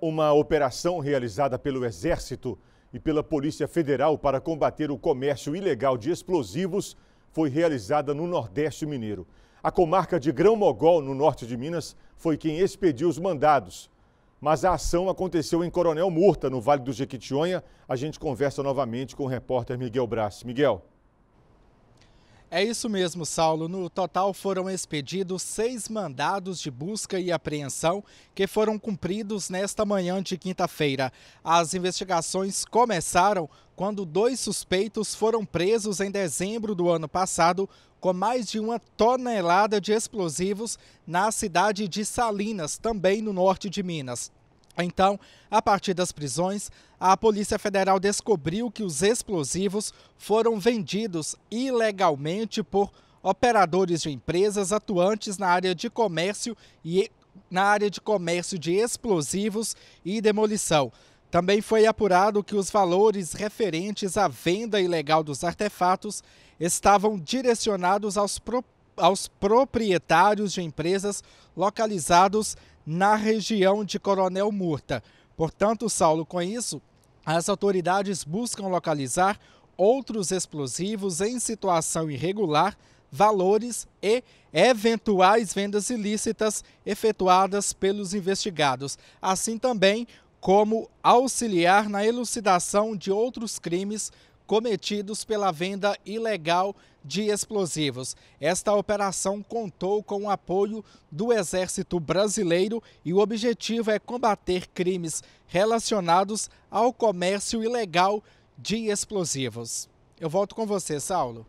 Uma operação realizada pelo Exército e pela Polícia Federal para combater o comércio ilegal de explosivos foi realizada no Nordeste Mineiro. A comarca de Grão-Mogol, no norte de Minas, foi quem expediu os mandados. Mas a ação aconteceu em Coronel Murta, no Vale do Jequitinhonha. A gente conversa novamente com o repórter Miguel Brás. Miguel. É isso mesmo, Saulo. No total foram expedidos seis mandados de busca e apreensão que foram cumpridos nesta manhã de quinta-feira. As investigações começaram quando dois suspeitos foram presos em dezembro do ano passado com mais de uma tonelada de explosivos na cidade de Salinas, também no norte de Minas. Então, a partir das prisões, a Polícia Federal descobriu que os explosivos foram vendidos ilegalmente por operadores de empresas atuantes na área de comércio e na área de comércio de explosivos e demolição. Também foi apurado que os valores referentes à venda ilegal dos artefatos estavam direcionados aos, pro... aos proprietários de empresas localizados na região de Coronel Murta. Portanto, Saulo, com isso, as autoridades buscam localizar outros explosivos em situação irregular, valores e eventuais vendas ilícitas efetuadas pelos investigados. Assim também como auxiliar na elucidação de outros crimes cometidos pela venda ilegal de explosivos. Esta operação contou com o apoio do Exército Brasileiro e o objetivo é combater crimes relacionados ao comércio ilegal de explosivos. Eu volto com você, Saulo.